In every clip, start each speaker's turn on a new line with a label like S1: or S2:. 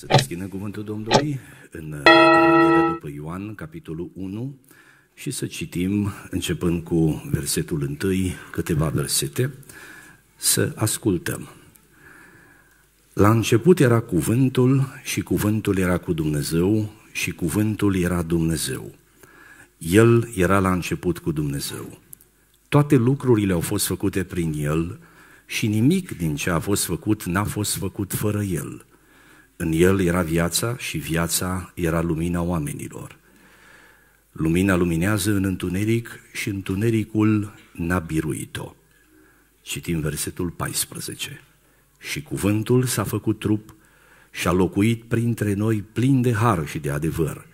S1: Să deschidem cuvântul Domnului în Evanghelia după Ioan, capitolul 1, și să citim, începând cu versetul 1, câteva versete, să ascultăm. La început era cuvântul și cuvântul era cu Dumnezeu și cuvântul era Dumnezeu. El era la început cu Dumnezeu. Toate lucrurile au fost făcute prin El și nimic din ce a fost făcut n-a fost făcut fără El – în el era viața și viața era lumina oamenilor. Lumina luminează în întuneric și întunericul n-a biruit-o. Citim versetul 14. Și cuvântul s-a făcut trup și a locuit printre noi plin de har și de adevăr.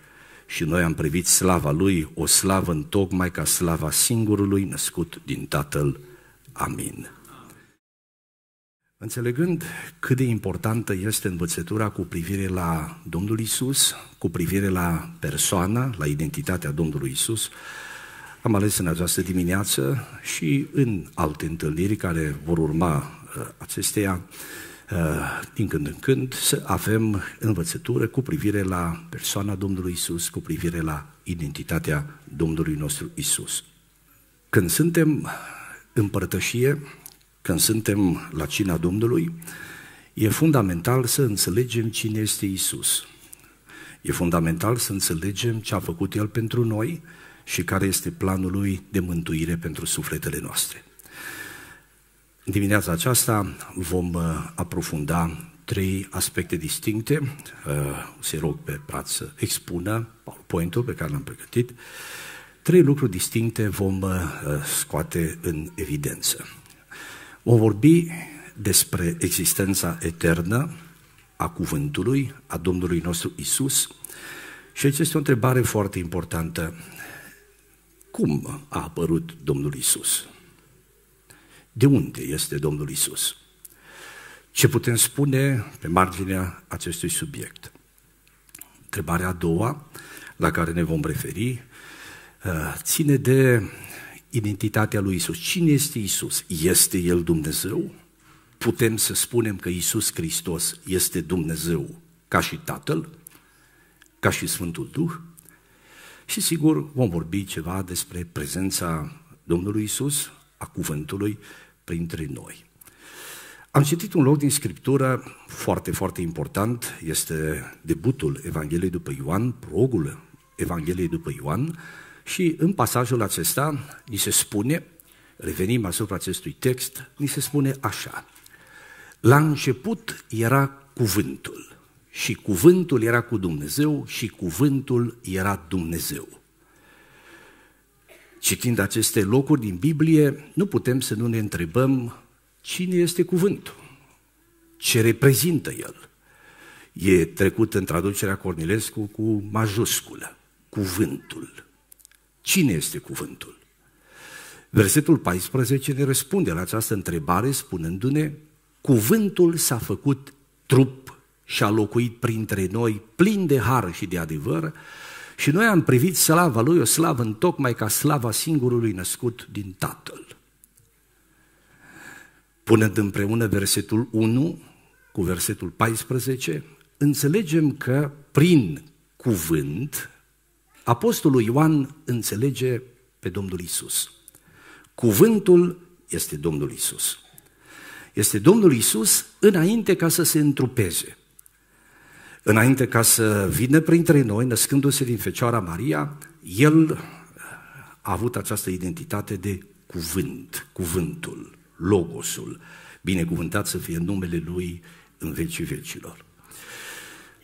S1: Și noi am privit slava lui, o slavă întocmai ca slava singurului născut din Tatăl. Amin. Înțelegând cât de importantă este învățătura cu privire la Domnul Isus, cu privire la persoana, la identitatea Domnului Isus, am ales în această dimineață și în alte întâlniri care vor urma uh, acesteia, uh, din când în când, să avem învățătură cu privire la persoana Domnului Isus, cu privire la identitatea Domnului nostru Isus. Când suntem în părtășie, când suntem la cina Domnului, e fundamental să înțelegem cine este Isus. E fundamental să înțelegem ce a făcut El pentru noi și care este planul Lui de mântuire pentru sufletele noastre. În dimineața aceasta vom uh, aprofunda trei aspecte distincte. Uh, se rog pe Praț să expună PowerPoint-ul pe care l-am pregătit. Trei lucruri distincte vom uh, scoate în evidență. Vom vorbi despre existența eternă a cuvântului, a Domnului nostru Isus. Și aici este o întrebare foarte importantă. Cum a apărut Domnul Isus? De unde este Domnul Isus? Ce putem spune pe marginea acestui subiect? Întrebarea a doua la care ne vom referi ă, ține de identitatea lui Isus. Cine este Isus? Este El Dumnezeu? Putem să spunem că Isus Hristos este Dumnezeu ca și Tatăl, ca și Sfântul Duh? Și sigur vom vorbi ceva despre prezența Domnului Isus, a cuvântului printre noi. Am citit un loc din Scriptură foarte, foarte important, este debutul Evangheliei după Ioan, progul Evangheliei după Ioan, și în pasajul acesta ni se spune, revenim asupra acestui text, ni se spune așa. La început era cuvântul și cuvântul era cu Dumnezeu și cuvântul era Dumnezeu. Citind aceste locuri din Biblie, nu putem să nu ne întrebăm cine este cuvântul, ce reprezintă el. E trecut în traducerea Cornilescu cu majusculă, cuvântul. Cine este cuvântul? Versetul 14 ne răspunde la această întrebare spunându-ne Cuvântul s-a făcut trup și a locuit printre noi plin de har și de adevăr și noi am privit slava lui, o slavă în tocmai ca slava singurului născut din Tatăl. Punând împreună versetul 1 cu versetul 14, înțelegem că prin cuvânt Apostolul Ioan înțelege pe Domnul Isus. Cuvântul este Domnul Isus. Este Domnul Isus înainte ca să se întrupeze. Înainte ca să vină printre noi, născându-se din Fecioara Maria, el uh, a avut această identitate de cuvânt, cuvântul, logosul, binecuvântat să fie numele lui în vecii vecilor.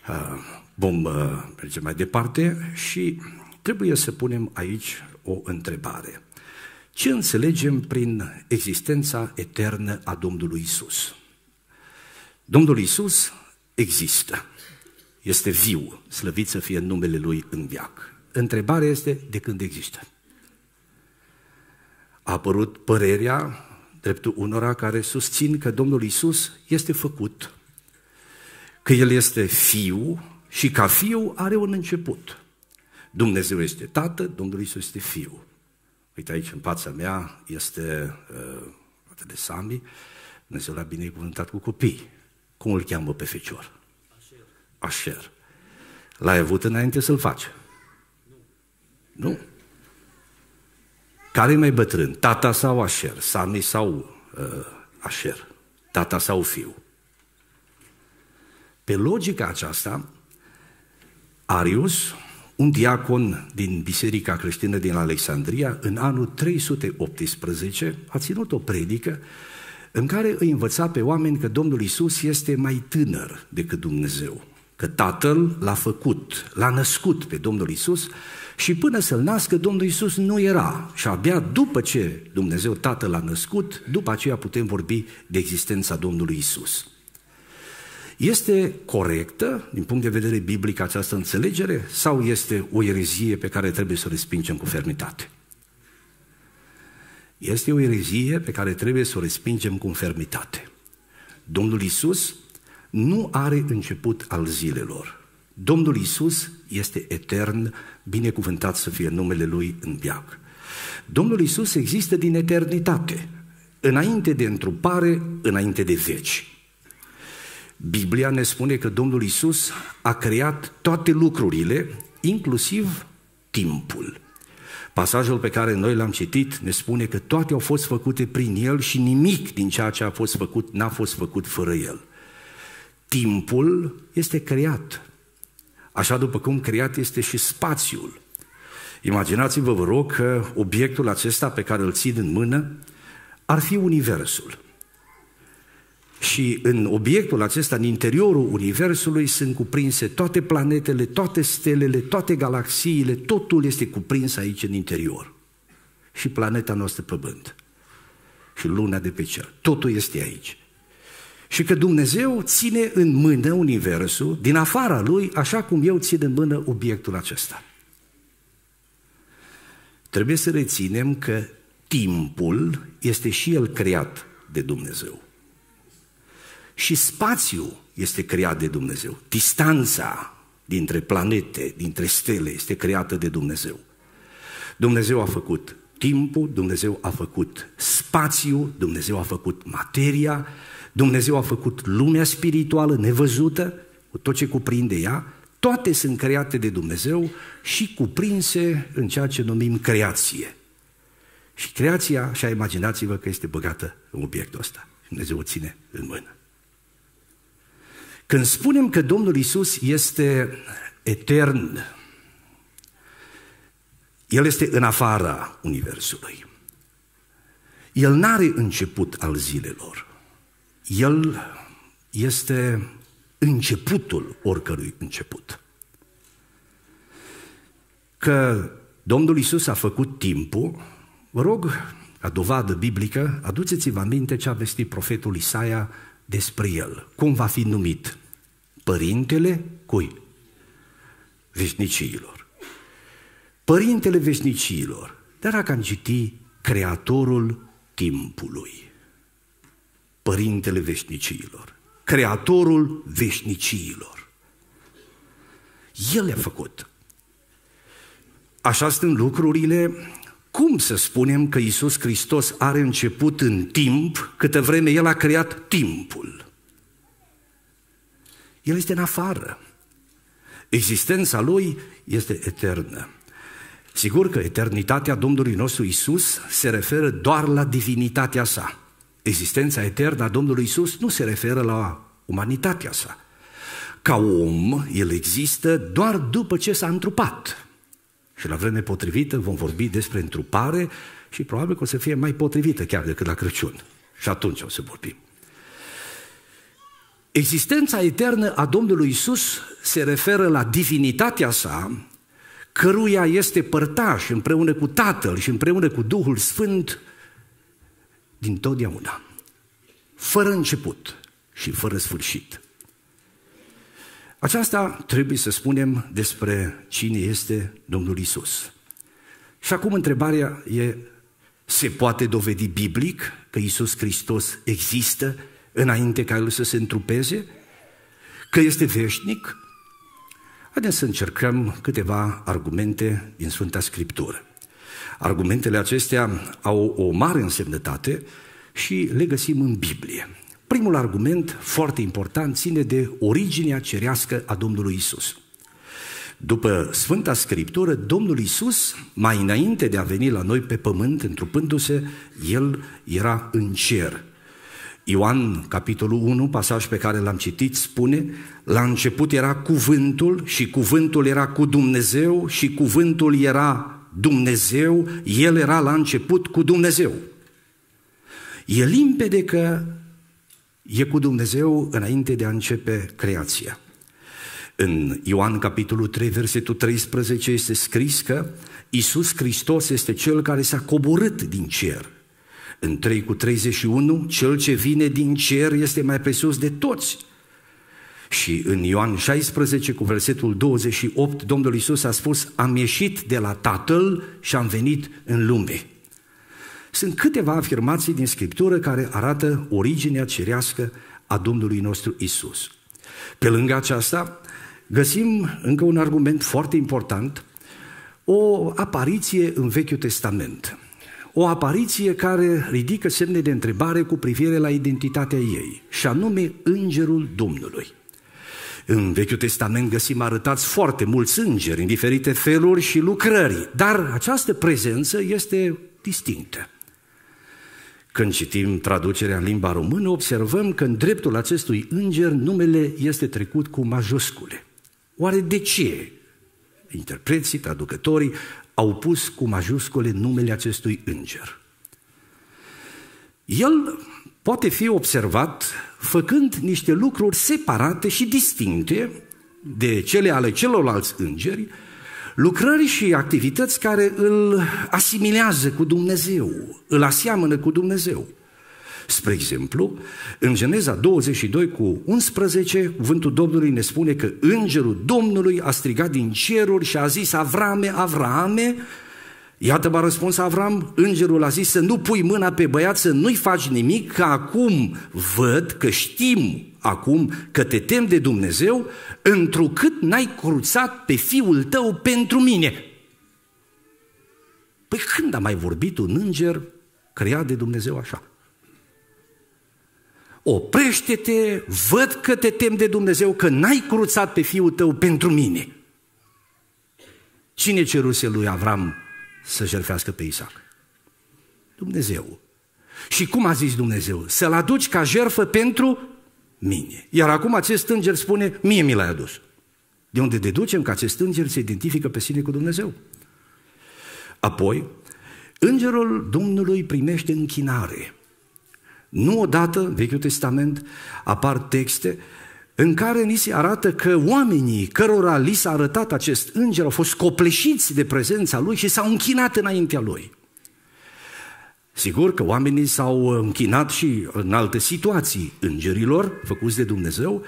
S1: Uh, Vom uh, merge mai departe și trebuie să punem aici o întrebare. Ce înțelegem prin existența eternă a Domnului Isus? Domnul Isus există, este viu, slăvit să fie numele Lui în viac. Întrebarea este de când există. A apărut părerea dreptul unora care susțin că Domnul Isus este făcut, că El este fiu și ca fiu are un început. Dumnezeu este tată, Domnul Iisus este fiu. Uite aici, în fața mea, este uh, de Sami, Dumnezeu l-a binecuvântat cu copii. Cum îl cheamă pe fecior? Așer. Așer. L-ai avut înainte să-l faci? Nu. Nu? Care e mai bătrân? Tata sau Așer? Sami sau uh, Așer? Tata sau fiu? Pe logica aceasta, Arius, un diacon din Biserica Creștină din Alexandria, în anul 318, a ținut o predică în care îi învăța pe oameni că Domnul Isus este mai tânăr decât Dumnezeu, că Tatăl l-a făcut, l-a născut pe Domnul Isus și până să-l nască, Domnul Isus nu era. Și abia după ce Dumnezeu Tatăl l-a născut, după aceea putem vorbi de existența Domnului Isus. Este corectă, din punct de vedere biblic, această înțelegere sau este o erezie pe care trebuie să o respingem cu fermitate? Este o erezie pe care trebuie să o respingem cu fermitate. Domnul Isus nu are început al zilelor. Domnul Isus este etern, binecuvântat să fie numele Lui în viac. Domnul Isus există din eternitate, înainte de întrupare, înainte de veci. Biblia ne spune că Domnul Isus a creat toate lucrurile, inclusiv timpul. Pasajul pe care noi l-am citit ne spune că toate au fost făcute prin El și nimic din ceea ce a fost făcut n-a fost făcut fără El. Timpul este creat, așa după cum creat este și spațiul. Imaginați-vă, vă rog, că obiectul acesta pe care îl țin în mână ar fi Universul. Și în obiectul acesta, în interiorul Universului, sunt cuprinse toate planetele, toate stelele, toate galaxiile, totul este cuprins aici în interior. Și planeta noastră pământ. Și luna de pe cer. Totul este aici. Și că Dumnezeu ține în mână Universul, din afara lui, așa cum eu țin în mână obiectul acesta. Trebuie să reținem că timpul este și el creat de Dumnezeu. Și spațiu este creat de Dumnezeu. Distanța dintre planete, dintre stele, este creată de Dumnezeu. Dumnezeu a făcut timpul, Dumnezeu a făcut spațiu, Dumnezeu a făcut materia, Dumnezeu a făcut lumea spirituală nevăzută, cu tot ce cuprinde ea, toate sunt create de Dumnezeu și cuprinse în ceea ce numim creație. Și creația, așa imaginați-vă că este băgată în obiectul ăsta. Dumnezeu o ține în mână. Când spunem că Domnul Isus este etern, El este în afara Universului. El n-are început al zilelor. El este începutul oricărui început. Că Domnul Isus a făcut timpul, vă rog, ca dovadă biblică, aduceți-vă aminte ce a vestit profetul Isaia despre el, cum va fi numit Părintele cui? Veșniciilor. Părintele veșniciilor, Dar dacă am citi Creatorul timpului. Părintele veșniciilor, Creatorul veșniciilor. El le-a făcut. Așa sunt lucrurile, cum să spunem că Isus Hristos are început în timp, câtă vreme El a creat timpul? El este în afară. Existența Lui este eternă. Sigur că eternitatea Domnului nostru Isus se referă doar la divinitatea sa. Existența eternă a Domnului Isus nu se referă la umanitatea sa. Ca om, el există doar după ce s-a întrupat. Și la vreme potrivită vom vorbi despre întrupare și probabil că o să fie mai potrivită chiar decât la Crăciun. Și atunci o să vorbim. Existența eternă a Domnului Isus se referă la divinitatea sa, căruia este părtaș împreună cu Tatăl și împreună cu Duhul Sfânt din totdeauna, fără început și fără sfârșit. Aceasta trebuie să spunem despre cine este Domnul Isus. Și acum întrebarea e, se poate dovedi biblic că Isus Hristos există înainte ca el să se întrupeze? Că este veșnic? Haideți să încercăm câteva argumente din Sfânta Scriptură. Argumentele acestea au o mare însemnătate și le găsim în Biblie. Primul argument foarte important ține de originea cerească a Domnului Isus. După Sfânta Scriptură, Domnul Isus, mai înainte de a veni la noi pe pământ, întrupându-se, El era în cer. Ioan, capitolul 1, pasaj pe care l-am citit, spune La început era cuvântul și cuvântul era cu Dumnezeu și cuvântul era Dumnezeu, El era la început cu Dumnezeu. E limpede că e cu Dumnezeu înainte de a începe creația. În Ioan capitolul 3, versetul 13 este scris că Isus Hristos este Cel care s-a coborât din cer în 3 cu 31, cel ce vine din cer este mai presus de toți. Și în Ioan 16 cu versetul 28, Domnul Isus a spus, am ieșit de la Tatăl și am venit în lume. Sunt câteva afirmații din Scriptură care arată originea cerească a Domnului nostru Isus. Pe lângă aceasta, găsim încă un argument foarte important, o apariție în Vechiul Testament o apariție care ridică semne de întrebare cu privire la identitatea ei, și anume Îngerul Domnului. În Vechiul Testament găsim arătați foarte mulți îngeri în diferite feluri și lucrări, dar această prezență este distinctă. Când citim traducerea în limba română, observăm că în dreptul acestui înger numele este trecut cu majuscule. Oare de ce interpreții, traducătorii au pus cu majuscule numele acestui înger. El poate fi observat făcând niște lucruri separate și distincte de cele ale celorlalți îngeri, lucrări și activități care îl asimilează cu Dumnezeu, îl aseamănă cu Dumnezeu. Spre exemplu, în Geneza 22 cu 11, cuvântul Domnului ne spune că îngerul Domnului a strigat din ceruri și a zis, Avrame, Avrame, Iată m-a răspuns Avram, îngerul a zis să nu pui mâna pe băiat, să nu-i faci nimic, că acum văd, că știm acum că te tem de Dumnezeu, întrucât n-ai cruțat pe fiul tău pentru mine. Păi când a mai vorbit un înger creat de Dumnezeu așa? oprește-te, văd că te tem de Dumnezeu, că n-ai cruțat pe fiul tău pentru mine. Cine ceruse lui Avram să jertfească pe Isaac? Dumnezeu. Și cum a zis Dumnezeu? Să-l aduci ca jertfă pentru mine. Iar acum acest înger spune, mie mi l-ai adus. De unde deducem că acest înger se identifică pe sine cu Dumnezeu. Apoi, îngerul Domnului primește închinare. Nu odată, în Vechiul Testament, apar texte în care ni se arată că oamenii cărora li s-a arătat acest înger au fost copleșiți de prezența lui și s-au închinat înaintea lui. Sigur că oamenii s-au închinat și în alte situații îngerilor făcuți de Dumnezeu,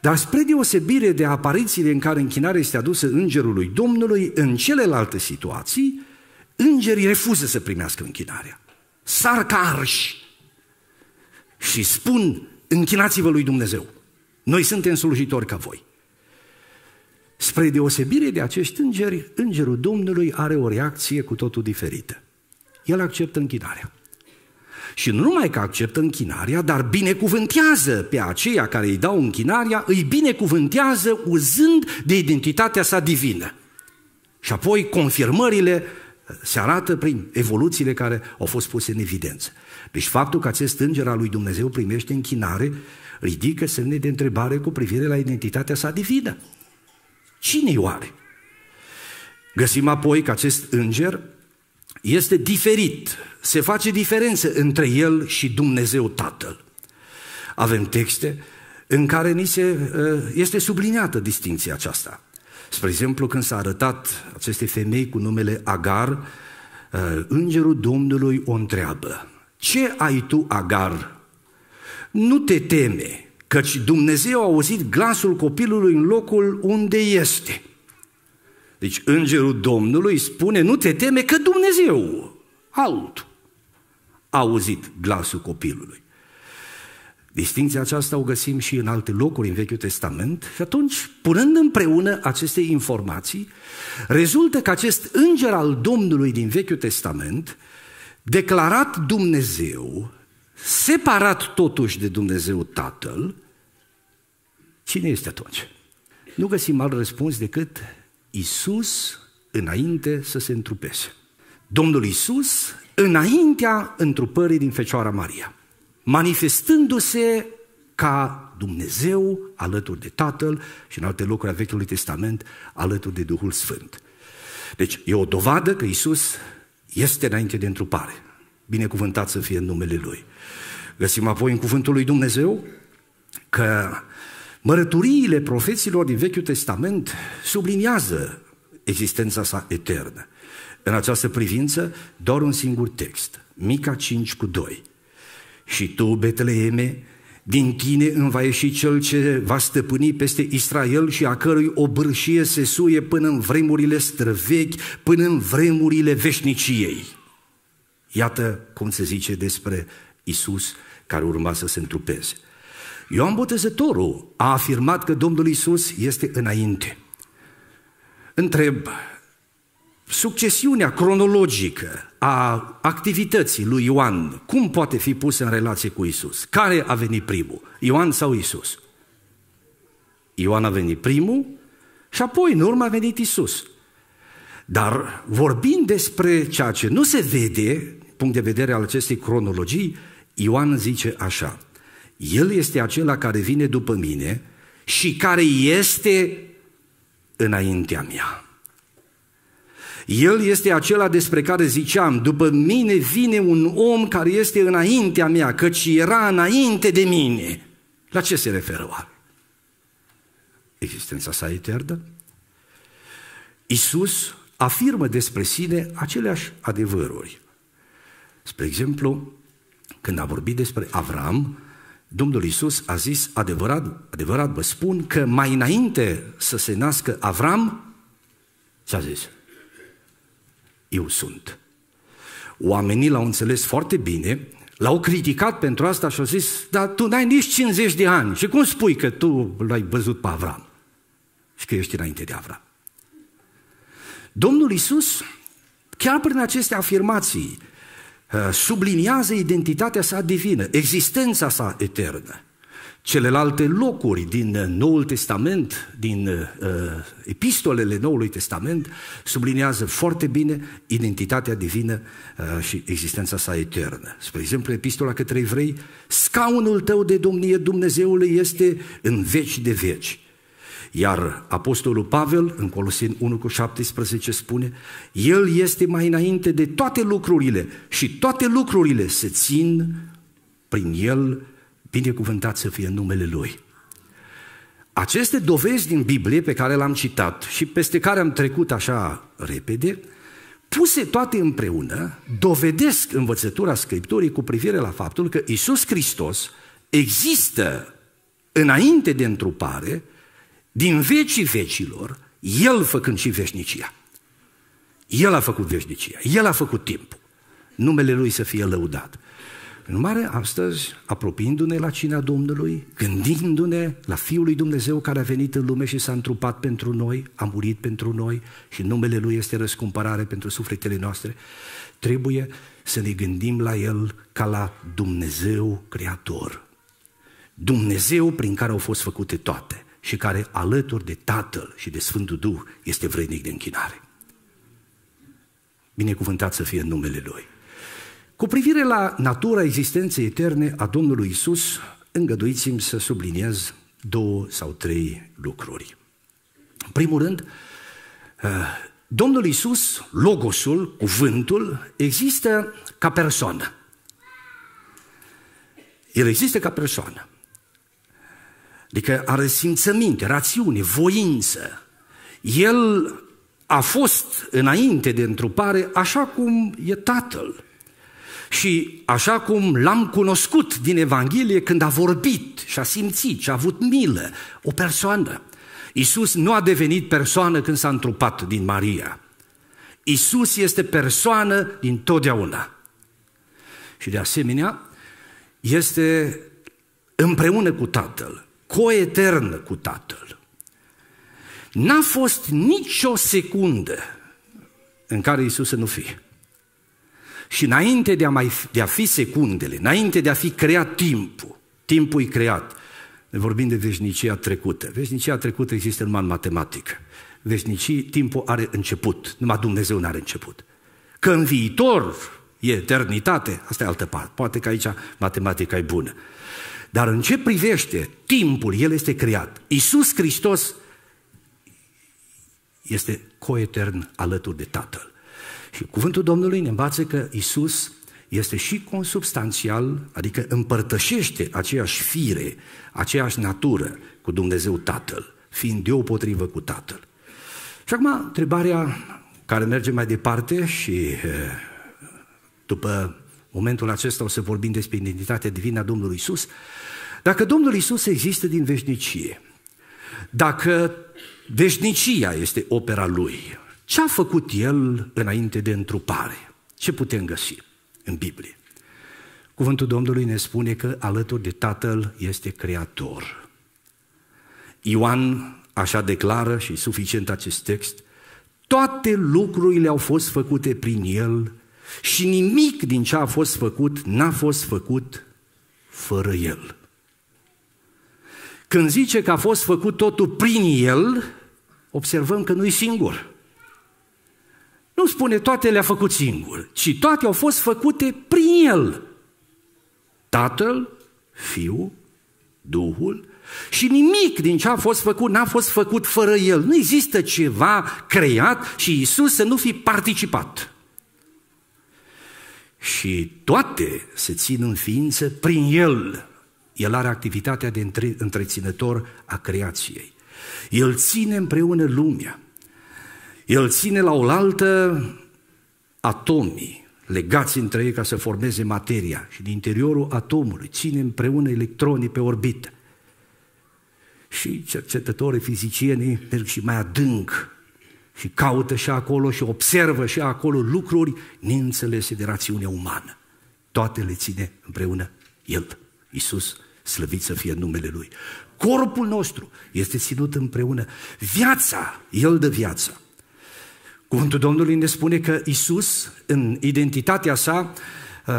S1: dar spre deosebire de aparițiile în care închinarea este adusă îngerului Domnului, în celelalte situații, îngerii refuză să primească închinarea. Sarcarși! și spun, închinați-vă lui Dumnezeu. Noi suntem slujitori ca voi. Spre deosebire de acești îngeri, îngerul Domnului are o reacție cu totul diferită. El acceptă închinarea. Și nu numai că acceptă închinarea, dar binecuvântează pe aceia care îi dau închinarea, îi binecuvântează uzând de identitatea sa divină. Și apoi confirmările se arată prin evoluțiile care au fost puse în evidență. Deci faptul că acest înger al lui Dumnezeu primește închinare ridică semne de întrebare cu privire la identitatea sa divină. Cine-i oare? Găsim apoi că acest înger este diferit, se face diferență între el și Dumnezeu Tatăl. Avem texte în care ni se, eh, este subliniată distinția aceasta. Spre exemplu, când s-a arătat aceste femei cu numele Agar, eh, îngerul Domnului o întreabă, ce ai tu, Agar? Nu te teme, căci Dumnezeu a auzit glasul copilului în locul unde este. Deci îngerul Domnului spune, nu te teme că Dumnezeu, altul, a auzit glasul copilului. Distinția aceasta o găsim și în alte locuri în Vechiul Testament și atunci, punând împreună aceste informații, rezultă că acest înger al Domnului din Vechiul Testament declarat Dumnezeu, separat totuși de Dumnezeu Tatăl, cine este atunci? Nu găsim alt răspuns decât Isus înainte să se întrupese. Domnul Isus înaintea întrupării din Fecioara Maria, manifestându-se ca Dumnezeu alături de Tatăl și în alte locuri a Vechiului Testament alături de Duhul Sfânt. Deci e o dovadă că Isus este înainte de întrupare. Binecuvântat să fie în numele Lui. Găsim apoi în cuvântul lui Dumnezeu că mărăturiile profeților din Vechiul Testament subliniază existența sa eternă. În această privință, doar un singur text, Mica 5 cu 2. Și tu, Betleeme, din tine îmi va ieși cel ce va stăpâni peste Israel și a cărui obârșie se suie până în vremurile străvechi, până în vremurile veșniciei. Iată cum se zice despre Isus care urma să se întrupeze. Ioan Botezătorul a afirmat că Domnul Isus este înainte. Întreb, succesiunea cronologică a activității lui Ioan, cum poate fi pusă în relație cu Isus? Care a venit primul, Ioan sau Isus? Ioan a venit primul și apoi în urmă a venit Isus. Dar vorbind despre ceea ce nu se vede, punct de vedere al acestei cronologii, Ioan zice așa, El este acela care vine după mine și care este înaintea mea. El este acela despre care ziceam, după mine vine un om care este înaintea mea, căci era înainte de mine. La ce se referă oare? Existența sa eternă? Isus afirmă despre sine aceleași adevăruri. Spre exemplu, când a vorbit despre Avram, Domnul Isus a zis, adevărat, adevărat vă spun că mai înainte să se nască Avram, ce a zis? eu sunt. Oamenii l-au înțeles foarte bine, l-au criticat pentru asta și au zis, dar tu n-ai nici 50 de ani și cum spui că tu l-ai văzut pe Avram și că ești înainte de Avram? Domnul Isus, chiar prin aceste afirmații, uh, subliniază identitatea sa divină, existența sa eternă celelalte locuri din uh, Noul Testament, din uh, epistolele Noului Testament, subliniază foarte bine identitatea divină uh, și existența sa eternă. Spre exemplu, epistola către evrei, scaunul tău de domnie Dumnezeule este în veci de veci. Iar Apostolul Pavel, în Colosin 1 cu 17, spune, El este mai înainte de toate lucrurile și toate lucrurile se țin prin El uh, Binecuvântat să fie numele Lui. Aceste dovezi din Biblie pe care le-am citat și peste care am trecut așa repede, puse toate împreună, dovedesc învățătura Scripturii cu privire la faptul că Isus Hristos există înainte de întrupare, din vecii vecilor, El făcând și veșnicia. El a făcut veșnicia, El a făcut timpul. Numele Lui să fie lăudat. Prin urmare, astăzi, apropiindu-ne la cina Domnului, gândindu-ne la Fiul lui Dumnezeu care a venit în lume și s-a întrupat pentru noi, a murit pentru noi și numele Lui este răscumpărare pentru sufletele noastre, trebuie să ne gândim la El ca la Dumnezeu Creator. Dumnezeu prin care au fost făcute toate și care alături de Tatăl și de Sfântul Duh este vrednic de închinare. Binecuvântat să fie numele Lui. Cu privire la natura existenței eterne a Domnului Isus, îngăduiți-mi să subliniez două sau trei lucruri. În primul rând, eh, Domnul Isus, Logosul, cuvântul, există ca persoană. El există ca persoană. Adică are simțăminte, rațiune, voință. El a fost înainte de întrupare așa cum e Tatăl. Și așa cum l-am cunoscut din Evanghelie când a vorbit și a simțit și a avut milă, o persoană. Isus nu a devenit persoană când s-a întrupat din Maria. Isus este persoană din totdeauna. Și de asemenea, este împreună cu Tatăl, coetern cu Tatăl. N-a fost nicio secundă în care Isus să nu fie. Și înainte de a, mai, de a fi secundele, înainte de a fi creat timpul, timpul e creat. ne vorbim de veșnicia trecută. Veșnicia trecută există numai în matematică. Veșnicii, timpul are început, numai Dumnezeu nu are început. Că în viitor e eternitate, asta e altă parte. Poate că aici matematica e bună. Dar în ce privește timpul, el este creat. Iisus Hristos este coetern alături de Tatăl. Și cuvântul Domnului ne învață că Isus este și consubstanțial, adică împărtășește aceeași fire, aceeași natură cu Dumnezeu Tatăl, fiind deopotrivă cu Tatăl. Și acum, întrebarea care merge mai departe și eh, după momentul acesta o să vorbim despre identitatea divină a Domnului Isus. Dacă Domnul Isus există din veșnicie, dacă veșnicia este opera Lui, ce a făcut el înainte de întrupare? Ce putem găsi în Biblie? Cuvântul Domnului ne spune că alături de Tatăl este Creator. Ioan așa declară și suficient acest text, toate lucrurile au fost făcute prin El și nimic din ce a fost făcut n-a fost făcut fără El. Când zice că a fost făcut totul prin El, observăm că nu-i singur. Nu spune toate le-a făcut singur, ci toate au fost făcute prin El. Tatăl, Fiul, Duhul și nimic din ce a fost făcut n-a fost făcut fără El. Nu există ceva creat și Isus să nu fi participat. Și toate se țin în ființă prin El. El are activitatea de întreținător a creației. El ține împreună lumea. El ține la oaltă atomii legați între ei ca să formeze materia și din interiorul atomului ține împreună electronii pe orbită. Și cercetătorii fizicieni merg și mai adânc și caută și acolo și observă și acolo lucruri neînțelese de rațiunea umană. Toate le ține împreună El, Isus, slăvit să fie numele Lui. Corpul nostru este ținut împreună. Viața, El dă viața. Cuvântul Domnului ne spune că Isus, în identitatea sa uh,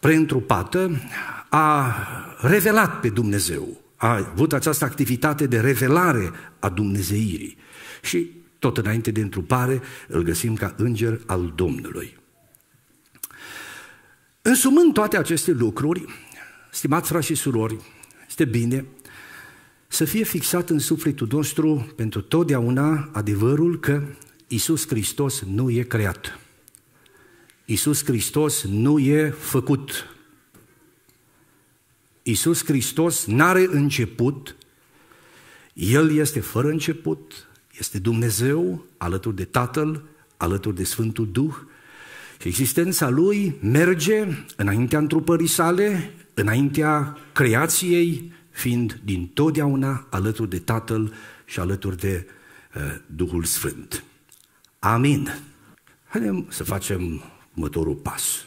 S1: preîntrupată, a revelat pe Dumnezeu, a avut această activitate de revelare a Dumnezeirii. Și tot înainte de întrupare îl găsim ca înger al Domnului. Însumând toate aceste lucruri, stimați frați și surori, este bine să fie fixat în sufletul nostru pentru totdeauna adevărul că Iisus Hristos nu e creat. Iisus Hristos nu e făcut. Iisus Hristos n-are început, El este fără început, este Dumnezeu alături de Tatăl, alături de Sfântul Duh și existența Lui merge înaintea întrupării sale, înaintea creației, fiind din totdeauna alături de Tatăl și alături de uh, Duhul Sfânt. Amin. Haideți să facem următorul pas.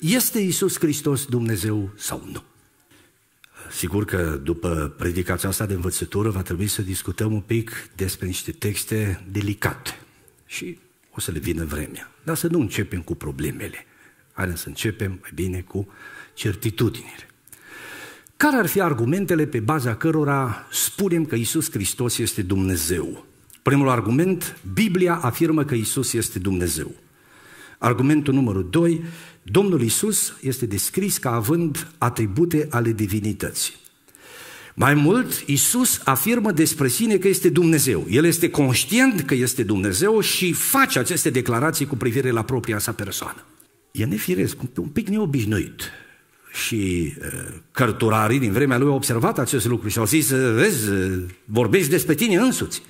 S1: Este Isus Hristos Dumnezeu sau nu? Sigur că după predica aceasta de învățătură va trebui să discutăm un pic despre niște texte delicate și o să le vină vremea. Dar să nu începem cu problemele. Hai să începem mai bine cu certitudinile. Care ar fi argumentele pe baza cărora spunem că Isus Hristos este Dumnezeu? Primul argument, Biblia afirmă că Isus este Dumnezeu. Argumentul numărul 2, Domnul Isus este descris ca având atribute ale divinității. Mai mult, Isus afirmă despre sine că este Dumnezeu. El este conștient că este Dumnezeu și face aceste declarații cu privire la propria sa persoană. E nefiresc, un pic neobișnuit. Și uh, cărturarii din vremea lui au observat acest lucru și au zis, vezi, vorbești despre tine însuți.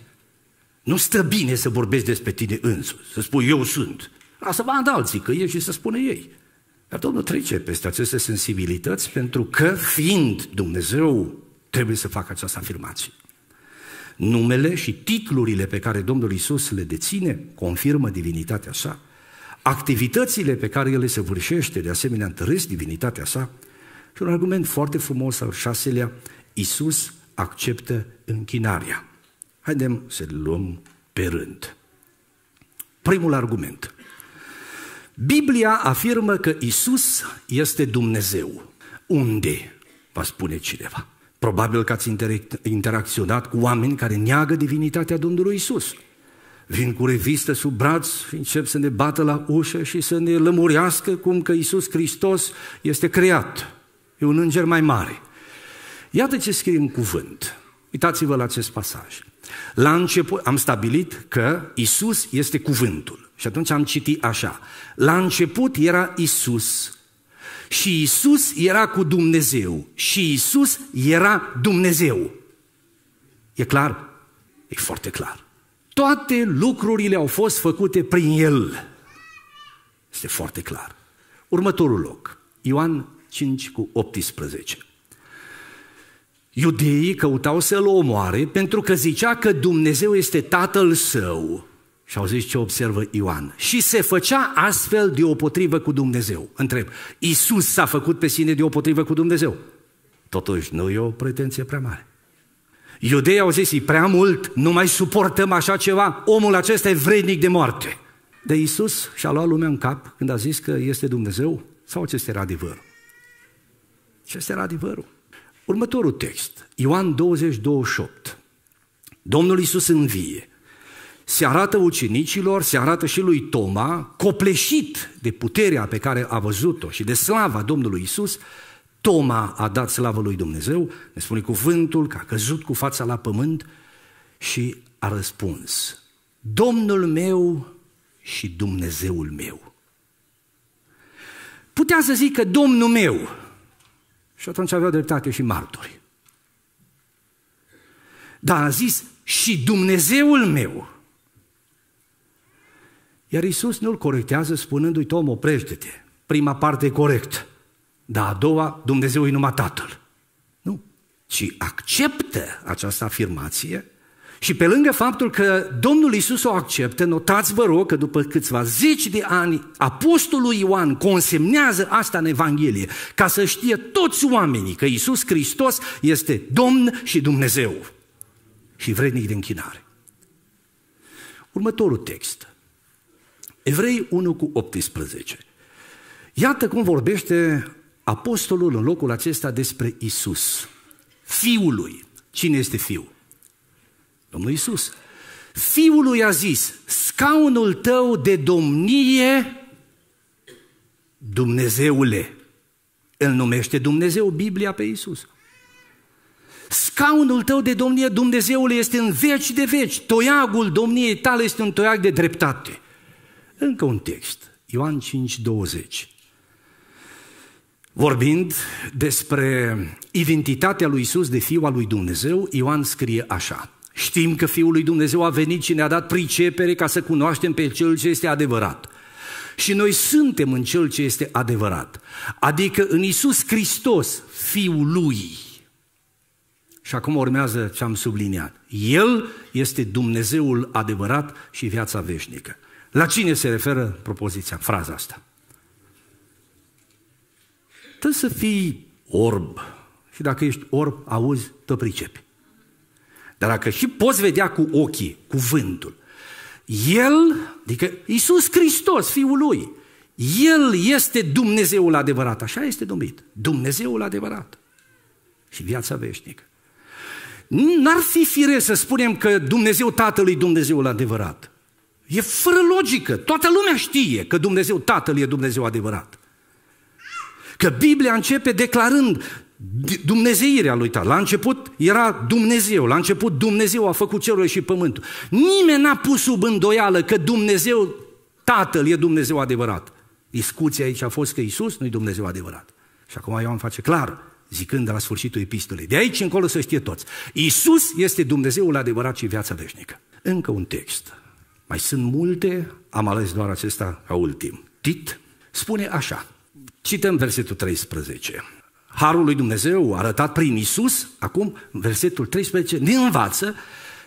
S1: Nu stă bine să vorbești despre tine însuți, să spui eu sunt. A să vadă alții, că ei și să spună ei. Dar Domnul trece peste aceste sensibilități pentru că, fiind Dumnezeu, trebuie să facă această afirmație. Numele și titlurile pe care Domnul Isus le deține confirmă divinitatea sa. Activitățile pe care el le săvârșește, de asemenea, întăresc divinitatea sa. Și un argument foarte frumos al șaselea, Isus acceptă închinarea. Haidem să le luăm pe rând. Primul argument. Biblia afirmă că Isus este Dumnezeu. Unde? Va spune cineva. Probabil că ați interacționat cu oameni care neagă divinitatea Domnului Isus. Vin cu revistă sub braț și încep să ne bată la ușă și să ne lămurească cum că Isus Hristos este creat. E un înger mai mare. Iată ce scrie în cuvânt. Uitați-vă la acest pasaj. La început am stabilit că Isus este cuvântul. Și atunci am citit așa. La început era Isus. Și Isus era cu Dumnezeu. Și Isus era Dumnezeu. E clar? E foarte clar. Toate lucrurile au fost făcute prin El. Este foarte clar. Următorul loc. Ioan 5 cu 18. Iudeii căutau să-l omoare pentru că zicea că Dumnezeu este tatăl său. Și au zis ce observă Ioan. Și se făcea astfel potrivă cu Dumnezeu. Întreb, Iisus s-a făcut pe sine de potrivă cu Dumnezeu? Totuși, nu e o pretenție prea mare. Iudeii au zis, e prea mult, nu mai suportăm așa ceva, omul acesta e vrednic de moarte. De Iisus și-a luat lumea în cap când a zis că este Dumnezeu? Sau acesta era adevărul? Ce este adevărul. Următorul text, Ioan 20, 28. Domnul Iisus învie, se arată ucenicilor, se arată și lui Toma, copleșit de puterea pe care a văzut-o și de slava Domnului Iisus, Toma a dat slavă lui Dumnezeu, ne spune cuvântul că a căzut cu fața la pământ și a răspuns, Domnul meu și Dumnezeul meu. Putea să că Domnul meu, și atunci aveau dreptate și martori. Dar a zis, și Dumnezeul meu. Iar Isus nu-l corectează spunându-i, Tom, oprește-te. Prima parte e corect, dar a doua, Dumnezeu e numai Tatăl. Nu. Ci acceptă această afirmație și pe lângă faptul că Domnul Isus o acceptă, notați vă rog că după câțiva zeci de ani, Apostolul Ioan consemnează asta în Evanghelie, ca să știe toți oamenii că Isus Hristos este Domn și Dumnezeu și vrednic de închinare. Următorul text, Evrei 1 cu 18. Iată cum vorbește apostolul în locul acesta despre Isus, Fiul lui. Cine este Fiul? Domnul Iisus, Fiul lui a zis, scaunul tău de domnie, Dumnezeule, îl numește Dumnezeu Biblia pe Iisus. Scaunul tău de domnie, Dumnezeule, este în veci de veci. Toiagul domniei tale este un toiag de dreptate. Încă un text, Ioan 5, 20. Vorbind despre identitatea lui Isus de Fiul al lui Dumnezeu, Ioan scrie așa. Știm că Fiul lui Dumnezeu a venit și ne-a dat pricepere ca să cunoaștem pe Cel ce este adevărat. Și noi suntem în Cel ce este adevărat, adică în Isus Hristos, Fiul Lui. Și acum urmează ce am subliniat. El este Dumnezeul adevărat și viața veșnică. La cine se referă propoziția, fraza asta? Trebuie să fii orb. Și dacă ești orb, auzi, te pricepi. Dar dacă și poți vedea cu ochii cuvântul, El, adică Iisus Hristos, Fiul Lui, El este Dumnezeul adevărat, așa este numit, Dumnezeul adevărat și viața veșnică. N-ar fi fire să spunem că Dumnezeu Tatăl e Dumnezeul adevărat. E fără logică. Toată lumea știe că Dumnezeu Tatăl e Dumnezeu adevărat. Că Biblia începe declarând Dumnezeirea lui Ta. La început era Dumnezeu, la început Dumnezeu a făcut cerul și pământul. Nimeni n-a pus sub îndoială că Dumnezeu, Tatăl, e Dumnezeu adevărat. Discuția aici a fost că Isus nu e Dumnezeu adevărat. Și acum am face clar, zicând de la sfârșitul epistolei. De aici încolo să știe toți. Isus este Dumnezeul adevărat și viața veșnică. Încă un text. Mai sunt multe, am ales doar acesta ca ultim. Tit spune așa, cităm versetul 13 harul lui Dumnezeu arătat prin Isus, acum, versetul 13, ne învață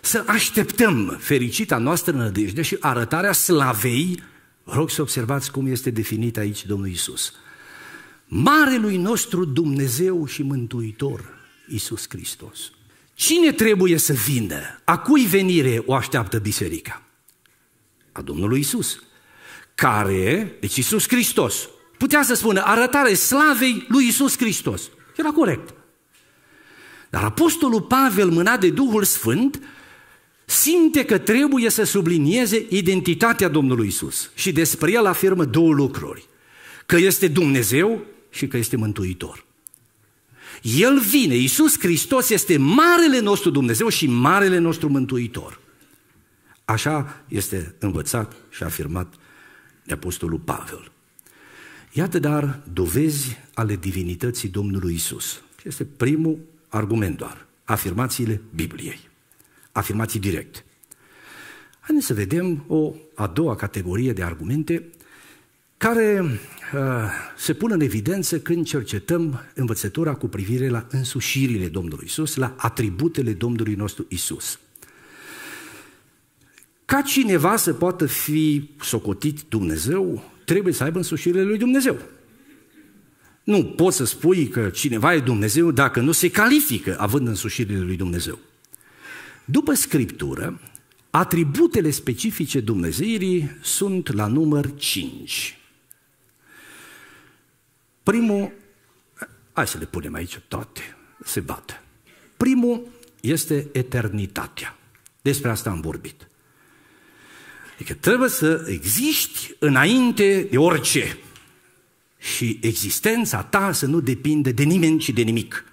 S1: să așteptăm fericita noastră nădejde și arătarea slavei, rog să observați cum este definit aici Domnul Isus. Marelui nostru Dumnezeu și Mântuitor, Isus Hristos. Cine trebuie să vină? A cui venire o așteaptă biserica? A Domnului Isus, care, deci Isus Hristos, Putea să spună arătare slavei lui Isus Hristos. Era corect. Dar Apostolul Pavel, mânat de Duhul Sfânt, simte că trebuie să sublinieze identitatea Domnului Isus. Și despre el afirmă două lucruri. Că este Dumnezeu și că este Mântuitor. El vine, Isus Hristos este Marele nostru Dumnezeu și Marele nostru Mântuitor. Așa este învățat și afirmat de Apostolul Pavel. Iată dar dovezi ale divinității Domnului Isus. Este primul argument doar, afirmațiile Bibliei, afirmații direct. Haideți să vedem o a doua categorie de argumente care uh, se pun în evidență când cercetăm învățătura cu privire la însușirile Domnului Isus, la atributele Domnului nostru Isus. Ca cineva să poată fi socotit Dumnezeu, trebuie să aibă însușirile lui Dumnezeu. Nu poți să spui că cineva e Dumnezeu dacă nu se califică având însușirile lui Dumnezeu. După Scriptură, atributele specifice Dumnezeirii sunt la număr 5. Primul, hai să le punem aici toate, se bată. Primul este eternitatea. Despre asta am vorbit. Adică trebuie să existi înainte de orice. Și existența ta să nu depinde de nimeni și de nimic.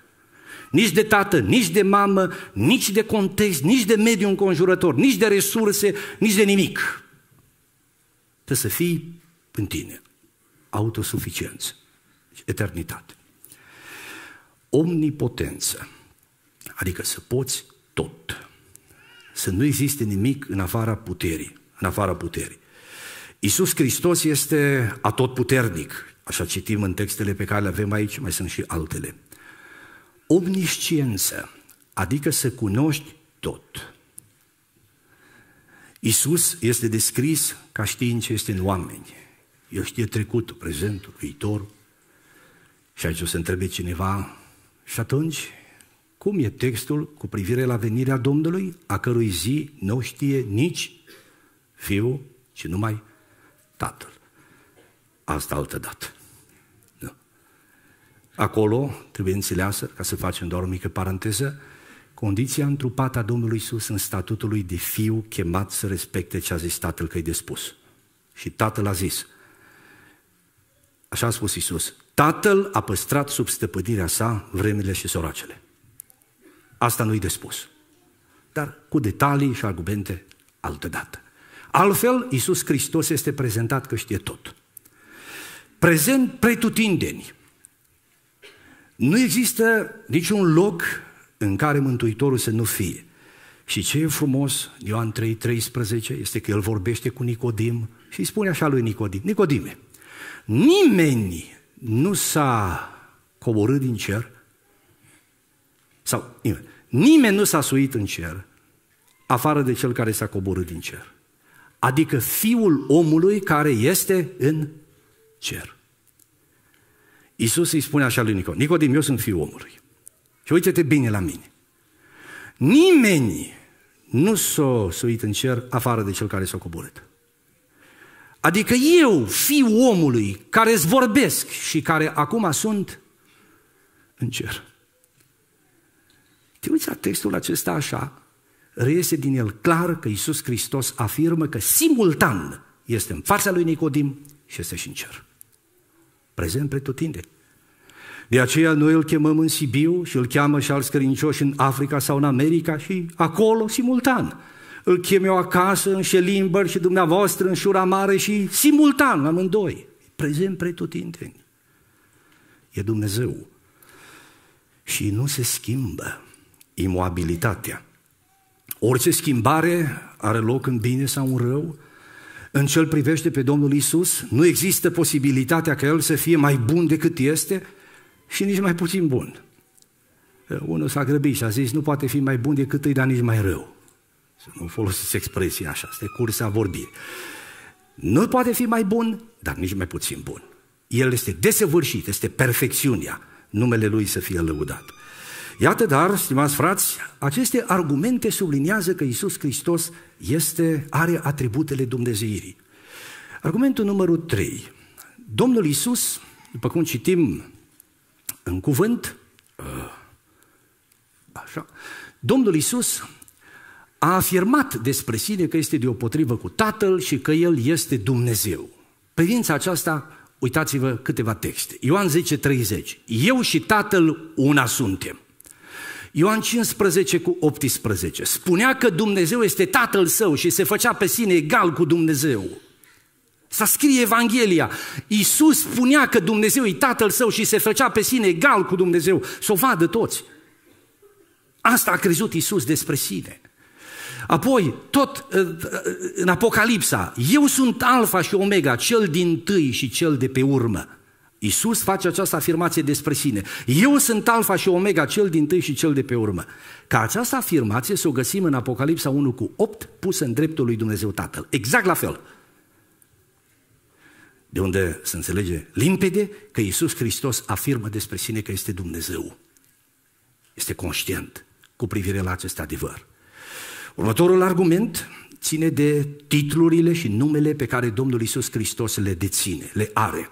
S1: Nici de tată, nici de mamă, nici de context, nici de mediu înconjurător, nici de resurse, nici de nimic. Trebuie să fii în tine. Autosuficiență. Deci eternitate. Omnipotență. Adică să poți tot. Să nu existe nimic în afara puterii în afara puterii. Iisus Hristos este atotputernic, așa citim în textele pe care le avem aici, mai sunt și altele. Omnisciență, adică să cunoști tot. Iisus este descris ca știind ce este în oameni. El știe trecut, prezent, viitor. Și aici o să întrebe cineva, și atunci, cum e textul cu privire la venirea Domnului, a cărui zi nu știe nici Fiul și numai Tatăl. Asta altă dată. Nu. Acolo trebuie înțeleasă, ca să facem doar o mică paranteză, condiția întrupată a Domnului Isus în statutul lui de fiu chemat să respecte ce a zis Tatăl că-i de spus. Și Tatăl a zis, așa a spus Isus, Tatăl a păstrat sub stăpânirea sa vremile și soracele. Asta nu-i de spus. Dar cu detalii și argumente altă dată. Altfel, Iisus Hristos este prezentat că știe tot. Prezent pretutindeni. Nu există niciun loc în care Mântuitorul să nu fie. Și ce e frumos, Ioan 13, este că el vorbește cu Nicodim și îi spune așa lui Nicodim, Nicodime, nimeni nu s-a coborât din cer, sau nimeni, nimeni nu s-a suit în cer, afară de cel care s-a coborât din cer adică Fiul omului care este în cer. Isus îi spune așa lui Nicodim, Nicodim, eu sunt Fiul omului. Și uite-te bine la mine. Nimeni nu s-a suit în cer afară de cel care s-a coborât. Adică eu, fiul omului, care îți vorbesc și care acum sunt în cer. Te uiți la textul acesta așa reiese din el clar că Iisus Hristos afirmă că simultan este în fața lui Nicodim și este și în cer. Prezent pretutindeni. De aceea noi îl chemăm în Sibiu și îl cheamă și alți credincioși în Africa sau în America și acolo simultan. Îl chem eu acasă în Șelimbăr și dumneavoastră în Șura Mare și simultan amândoi. Prezent pretutindeni. E Dumnezeu. Și nu se schimbă imobilitatea. Orice schimbare are loc în bine sau în rău, în ce privește pe Domnul Isus, nu există posibilitatea ca El să fie mai bun decât este și nici mai puțin bun. Unul s-a grăbit și a zis, nu poate fi mai bun decât îi, dar nici mai rău. Să nu folosiți expresia așa, este cursa vorbirii. Nu poate fi mai bun, dar nici mai puțin bun. El este desăvârșit, este perfecțiunea. Numele Lui să fie lăudat. Iată dar, stimați frați, aceste argumente subliniază că Isus Hristos este, are atributele Dumnezeirii. Argumentul numărul 3. Domnul Isus, după cum citim în cuvânt, uh, așa, Domnul Isus a afirmat despre sine că este deopotrivă cu Tatăl și că El este Dumnezeu. Privința aceasta, uitați-vă câteva texte. Ioan 10, 30. Eu și Tatăl una suntem. Ioan 15 cu 18. Spunea că Dumnezeu este Tatăl Său și se făcea pe sine egal cu Dumnezeu. Să scrie Evanghelia. Iisus spunea că Dumnezeu e Tatăl Său și se făcea pe sine egal cu Dumnezeu. Să o vadă toți. Asta a crezut Iisus despre sine. Apoi, tot ă, ă, în Apocalipsa, eu sunt Alfa și Omega, cel din tâi și cel de pe urmă. Iisus face această afirmație despre sine. Eu sunt alfa și omega, cel din tâi și cel de pe urmă. Ca această afirmație să o găsim în Apocalipsa 1 cu 8, pusă în dreptul lui Dumnezeu Tatăl. Exact la fel. De unde se înțelege limpede că Iisus Hristos afirmă despre sine că este Dumnezeu. Este conștient cu privire la acest adevăr. Următorul argument ține de titlurile și numele pe care Domnul Isus Hristos le deține, le are.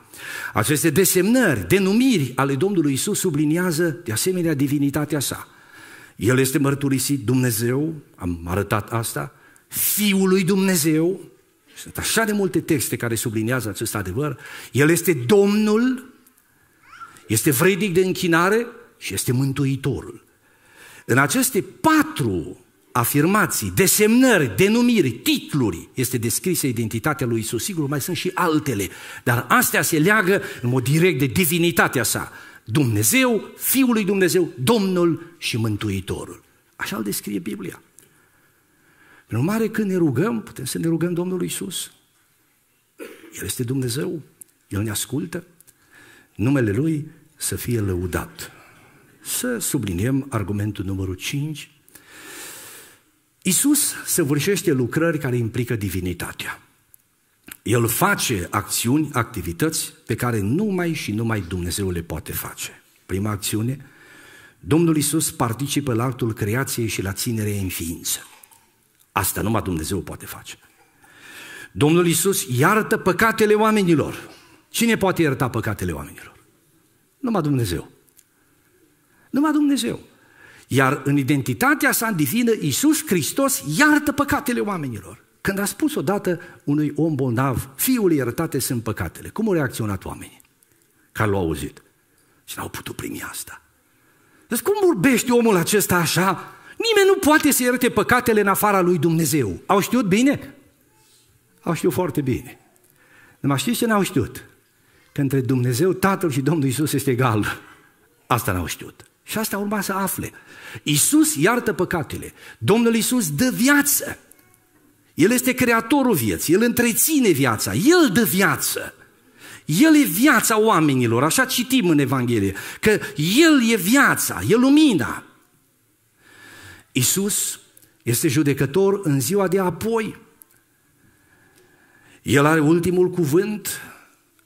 S1: Aceste desemnări, denumiri ale Domnului Isus subliniază de asemenea divinitatea sa. El este mărturisit Dumnezeu, am arătat asta, Fiul lui Dumnezeu, sunt așa de multe texte care subliniază acest adevăr, El este Domnul, este vrednic de închinare și este Mântuitorul. În aceste patru afirmații, desemnări, denumiri, titluri. Este descrisă identitatea lui Isus. Sigur, mai sunt și altele, dar astea se leagă în mod direct de divinitatea sa. Dumnezeu, Fiul lui Dumnezeu, Domnul și Mântuitorul. Așa îl descrie Biblia. În urmare, când ne rugăm, putem să ne rugăm Domnului Isus. El este Dumnezeu, El ne ascultă, numele Lui să fie lăudat. Să subliniem argumentul numărul 5 Isus săvârșește lucrări care implică divinitatea. El face acțiuni, activități pe care numai și numai Dumnezeu le poate face. Prima acțiune, Domnul Isus participă la actul creației și la ținerea în ființă. Asta numai Dumnezeu poate face. Domnul Isus iartă păcatele oamenilor. Cine poate ierta păcatele oamenilor? Numai Dumnezeu. Numai Dumnezeu. Iar în identitatea sa divină, Iisus Hristos iartă păcatele oamenilor. Când a spus odată unui om bolnav, fiul iertate sunt păcatele, cum au reacționat oamenii? Că l-au auzit. Și n-au putut primi asta. Deci cum vorbește omul acesta așa? Nimeni nu poate să ierte păcatele în afara lui Dumnezeu. Au știut bine? Au știut foarte bine. Numai știți ce n-au știut? Că între Dumnezeu Tatăl și Domnul Isus este egal. Asta n-au știut. Și asta urma să afle. Iisus iartă păcatele. Domnul Iisus dă viață. El este creatorul vieții, El întreține viața, El dă viață. El e viața oamenilor, așa citim în Evanghelie, că El e viața, E lumina. Iisus este judecător în ziua de apoi. El are ultimul cuvânt,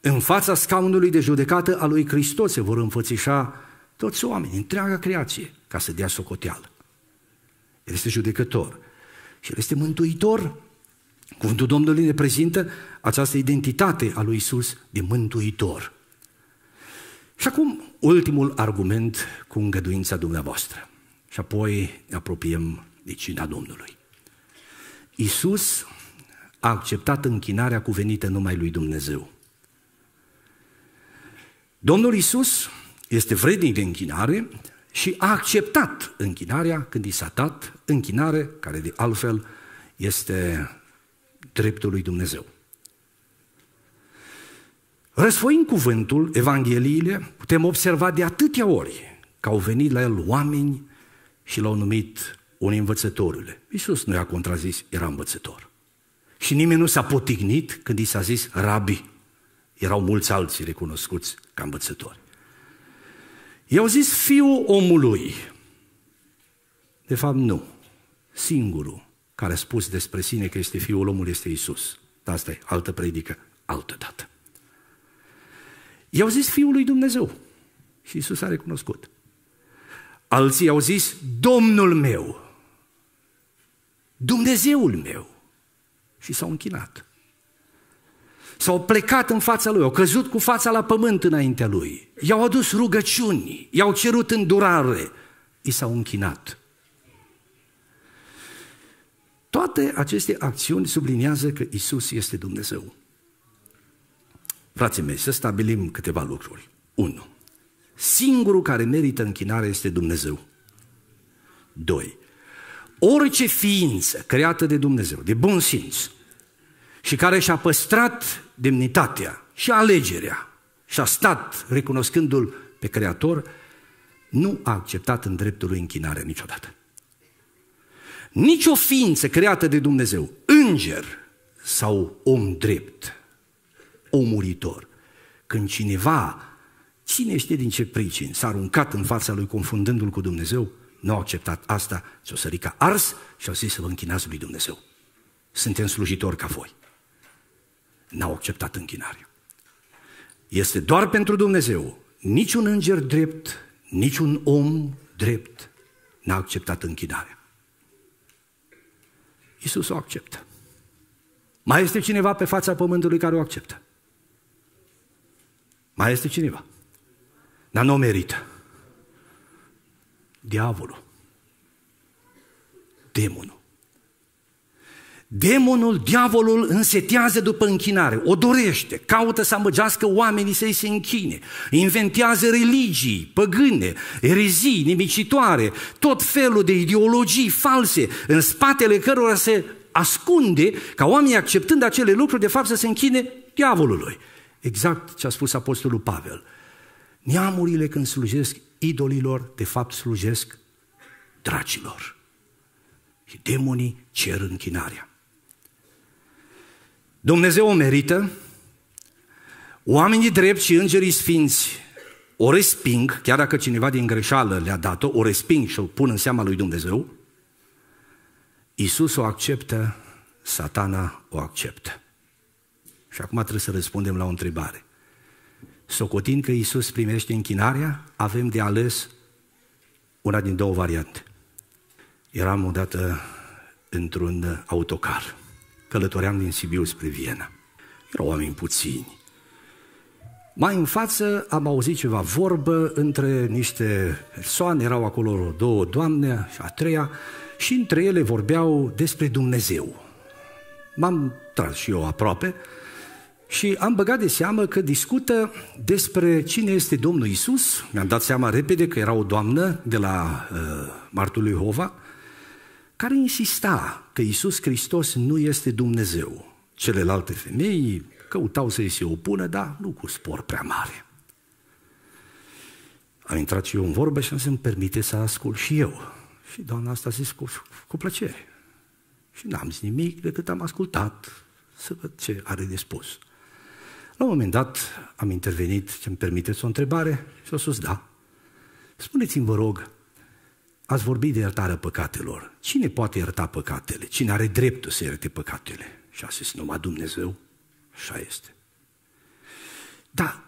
S1: în fața scaunului de judecată a lui Hristos se vor înfățișa toți oamenii, întreaga creație, ca să dea socoteală. El este judecător și El este mântuitor. Cuvântul Domnului ne prezintă această identitate a lui Isus de mântuitor. Și acum, ultimul argument cu îngăduința dumneavoastră. Și apoi ne apropiem de cina Domnului. Isus a acceptat închinarea cuvenită numai lui Dumnezeu. Domnul Isus este vrednic de închinare și a acceptat închinarea când i s-a dat închinare, care de altfel este dreptul lui Dumnezeu. Răsfoind cuvântul, Evangheliile, putem observa de atâtea ori că au venit la el oameni și l-au numit un învățătorule. Iisus nu i-a contrazis, era învățător. Și nimeni nu s-a potignit când i s-a zis rabi. Erau mulți alții recunoscuți ca învățători. I-au zis fiul omului. De fapt, nu. Singurul care a spus despre sine că este fiul omului este Isus. Dar asta e altă predică, altă dată. I-au zis fiul lui Dumnezeu. Și Isus a recunoscut. Alții au zis Domnul meu, Dumnezeul meu. Și s-au închinat s-au plecat în fața lui, au căzut cu fața la pământ înaintea lui, i-au adus rugăciuni, i-au cerut îndurare, i s-au închinat. Toate aceste acțiuni subliniază că Isus este Dumnezeu. Frații mei, să stabilim câteva lucruri. 1. Singurul care merită închinare este Dumnezeu. 2. Orice ființă creată de Dumnezeu, de bun simț, și care și-a păstrat demnitatea și alegerea și a stat recunoscându-l pe Creator, nu a acceptat în dreptul lui închinare niciodată. Nici o ființă creată de Dumnezeu, înger sau om drept, omuritor, când cineva, cine știe din ce pricini, s-a aruncat în fața lui confundându-l cu Dumnezeu, nu a acceptat asta, și o sărit ca ars și au zis să vă închinați lui Dumnezeu. Suntem slujitori ca voi n-au acceptat închinarea. Este doar pentru Dumnezeu. Niciun înger drept, niciun om drept n-a acceptat închinarea. Isus o acceptă. Mai este cineva pe fața pământului care o acceptă. Mai este cineva. Dar nu o merită. Diavolul. Demonul. Demonul, diavolul însetează după închinare, o dorește, caută să amăgească oamenii să-i se închine, inventează religii, păgâne, erezii, nimicitoare, tot felul de ideologii false, în spatele cărora se ascunde ca oamenii acceptând acele lucruri, de fapt să se închine diavolului. Exact ce a spus Apostolul Pavel. Neamurile când slujesc idolilor, de fapt slujesc dracilor. Și demonii cer închinarea. Dumnezeu o merită, oamenii drepți și îngerii sfinți o resping, chiar dacă cineva din greșeală le-a dat-o, o resping și o pun în seama lui Dumnezeu, Isus o acceptă, satana o acceptă. Și acum trebuie să răspundem la o întrebare. Socotind că Isus primește închinarea, avem de ales una din două variante. Eram odată într-un autocar călătoream din Sibiu spre Viena. Erau oameni puțini. Mai în față am auzit ceva vorbă între niște persoane, erau acolo două doamne și a treia, și între ele vorbeau despre Dumnezeu. M-am tras și eu aproape și am băgat de seamă că discută despre cine este Domnul Isus. Mi-am dat seama repede că era o doamnă de la uh, Martul lui Hova, uh, care insista că Isus Hristos nu este Dumnezeu. Celelalte femei căutau să îi se opună, dar nu cu spor prea mare. Am intrat și eu în vorbă și am să-mi permite să ascult și eu. Și doamna asta a zis cu, cu plăcere. Și n-am zis nimic decât am ascultat să văd ce are de spus. La un moment dat am intervenit, ce mi permiteți o întrebare? Și a spus da. Spuneți-mi, vă rog, Ați vorbit de iertarea păcatelor. Cine poate ierta păcatele? Cine are dreptul să ierte păcatele? Și a zis numai Dumnezeu. Așa este. Da,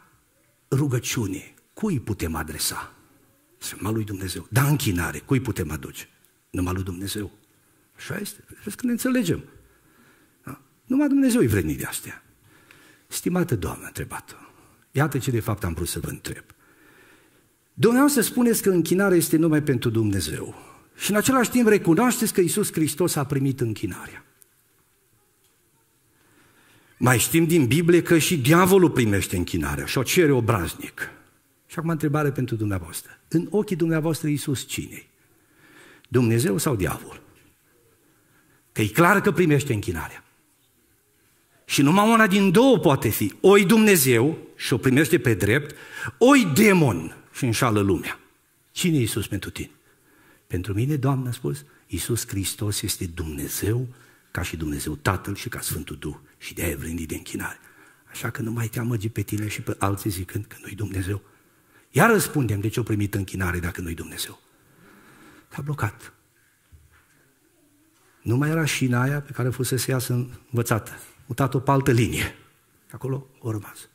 S1: rugăciune, cui putem adresa? Numai lui Dumnezeu. Da, închinare, cui putem aduce? Numai lui Dumnezeu. Așa este. Vezi că ne înțelegem. Da? Numai Dumnezeu e vrednic de astea. Stimată Doamnă, a întrebat-o. Iată ce de fapt am vrut să vă întreb. Dumneavoastră spuneți că închinarea este numai pentru Dumnezeu. Și în același timp recunoașteți că Isus Hristos a primit închinarea. Mai știm din Biblie că și diavolul primește închinarea și o cere obraznic. Și acum întrebare pentru dumneavoastră. În ochii dumneavoastră Iisus cine Dumnezeu sau diavol? Că e clar că primește închinarea. Și numai una din două poate fi. Oi Dumnezeu și o primește pe drept, oi demon și înșală lumea. Cine e Iisus pentru tine? Pentru mine, Doamne, a spus, Iisus Hristos este Dumnezeu ca și Dumnezeu Tatăl și ca Sfântul Duh și de-aia vrândi de închinare. Așa că nu mai te amăgi pe tine și pe alții zicând că nu-i Dumnezeu. Iar răspundem de ce o primit închinare dacă nu-i Dumnezeu. S-a blocat. Nu mai era și aia pe care fusese ea învățată. Mutat-o pe altă linie. Acolo o rămas.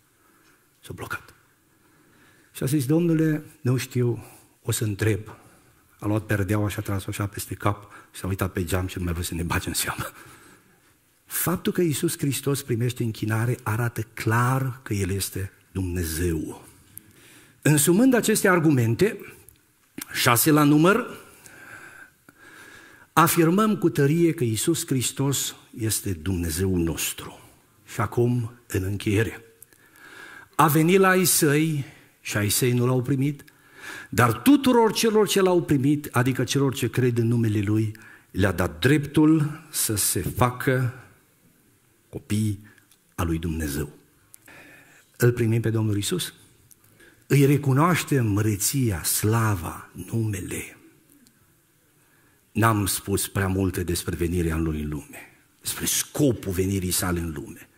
S1: S-a blocat. Și a zis, domnule, nu știu, o să întreb. A luat perdeaua și a tras-o așa peste cap și a uitat pe geam și nu mai vrut să ne bage în seamă. Faptul că Iisus Hristos primește închinare arată clar că El este Dumnezeu. Însumând aceste argumente, șase la număr, afirmăm cu tărie că Iisus Hristos este Dumnezeu nostru. Și acum, în încheiere, a venit la ei săi și ai săi nu l-au primit, dar tuturor celor ce l-au primit, adică celor ce cred în numele Lui, le-a dat dreptul să se facă copii a lui Dumnezeu. Îl primim pe Domnul Isus? Îi recunoaștem măreția, slava, numele. N-am spus prea multe despre venirea lui în lume, despre scopul venirii sale în lume.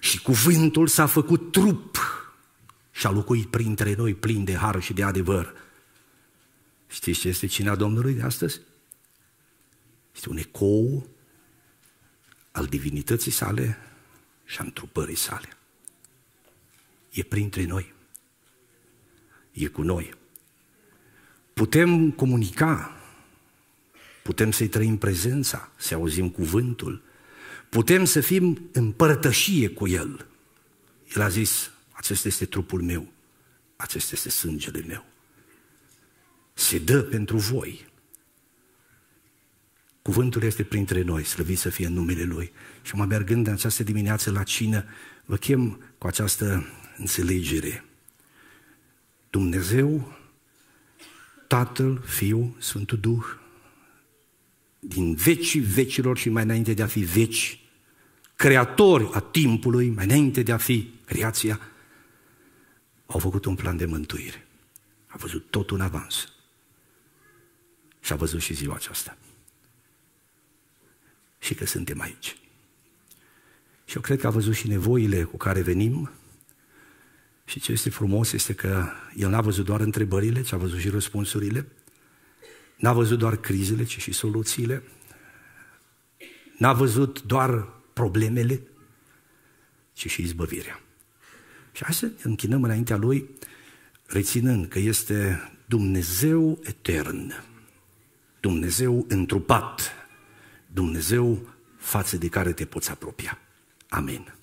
S1: Și cuvântul s-a făcut trup și a locuit printre noi plin de har și de adevăr. Știți ce este cinea Domnului de astăzi? Este un ecou al divinității sale și a întrupării sale. E printre noi. E cu noi. Putem comunica, putem să-i trăim prezența, să auzim cuvântul, putem să fim în cu El. El a zis, acesta este trupul meu, acesta este sângele meu. Se dă pentru voi. Cuvântul este printre noi, slăvit să fie numele Lui. Și mă mergând în această dimineață la cină, vă chem cu această înțelegere. Dumnezeu, Tatăl, Fiul, Sfântul Duh, din vecii vecilor și mai înainte de a fi veci, creatori a timpului, mai înainte de a fi creația, au făcut un plan de mântuire. A văzut tot un avans. Și a văzut și ziua aceasta. Și că suntem aici. Și eu cred că a văzut și nevoile cu care venim. Și ce este frumos este că el n-a văzut doar întrebările, ci a văzut și răspunsurile. N-a văzut doar crizele, ci și soluțiile. N-a văzut doar problemele, ci și izbăvirea. Și hai să închinăm înaintea Lui, reținând că este Dumnezeu etern, Dumnezeu întrupat, Dumnezeu față de care te poți apropia. Amin.